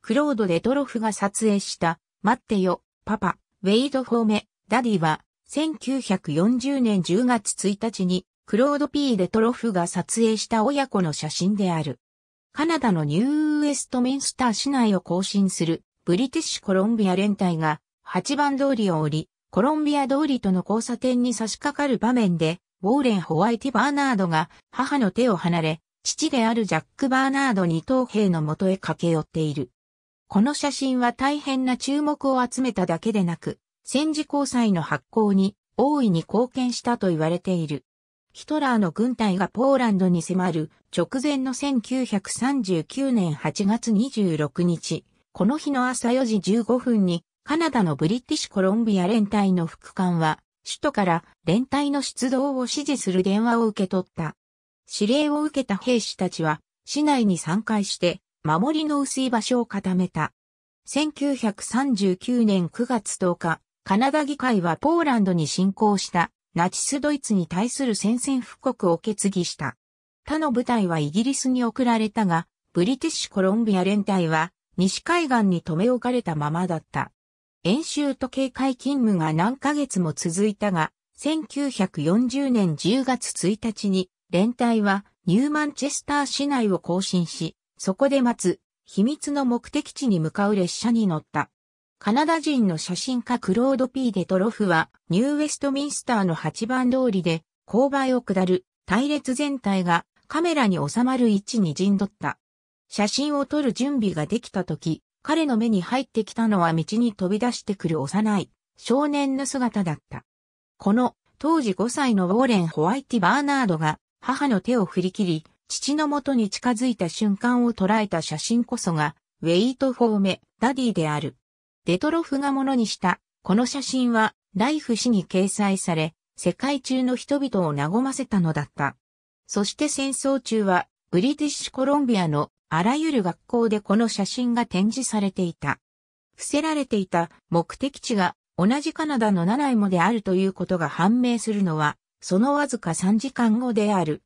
クロード・デトロフが撮影した、待ってよ、パパ、ウェイド・フォーメ、ダディは、1940年10月1日に、クロード・ピー・デトロフが撮影した親子の写真である。カナダのニューウエストミンスター市内を行進する、ブリティッシュコロンビア連隊が、8番通りを降り、コロンビア通りとの交差点に差し掛かる場面で、ウォーレン・ホワイティ・バーナードが母の手を離れ、父であるジャック・バーナード二等兵のもとへ駆け寄っている。この写真は大変な注目を集めただけでなく、戦時交際の発行に大いに貢献したと言われている。ヒトラーの軍隊がポーランドに迫る直前の1939年8月26日、この日の朝4時15分にカナダのブリティッシュコロンビア連隊の副官は首都から連隊の出動を指示する電話を受け取った。指令を受けた兵士たちは市内に参加して守りの薄い場所を固めた。1939年9月10日、カナダ議会はポーランドに侵攻したナチスドイツに対する宣戦布告を決議した。他の部隊はイギリスに送られたが、ブリティッシュコロンビア連隊は西海岸に留め置かれたままだった。演習と警戒勤務が何ヶ月も続いたが、1940年10月1日に連隊はニューマンチェスター市内を更新し、そこで待つ、秘密の目的地に向かう列車に乗った。カナダ人の写真家クロード・ピー・デトロフは、ニューウェストミンスターの8番通りで、勾配を下る、隊列全体がカメラに収まる位置に陣取った。写真を撮る準備ができた時、彼の目に入ってきたのは道に飛び出してくる幼い少年の姿だった。この当時5歳のウォーレン・ホワイティ・バーナードが母の手を振り切り、父の元に近づいた瞬間を捉えた写真こそが、ウェイト・フォーメ・ダディである。デトロフがものにした、この写真は、ライフ誌に掲載され、世界中の人々を和ませたのだった。そして戦争中は、ブリティッシュコロンビアのあらゆる学校でこの写真が展示されていた。伏せられていた目的地が同じカナダのナナイモであるということが判明するのは、そのわずか3時間後である。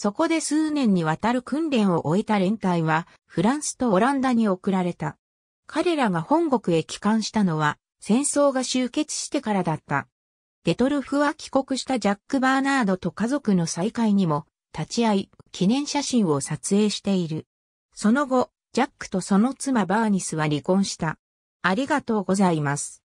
そこで数年にわたる訓練を終えた連隊は、フランスとオランダに送られた。彼らが本国へ帰還したのは、戦争が終結してからだった。デトルフは帰国したジャック・バーナードと家族の再会にも、立ち会い、記念写真を撮影している。その後、ジャックとその妻バーニスは離婚した。ありがとうございます。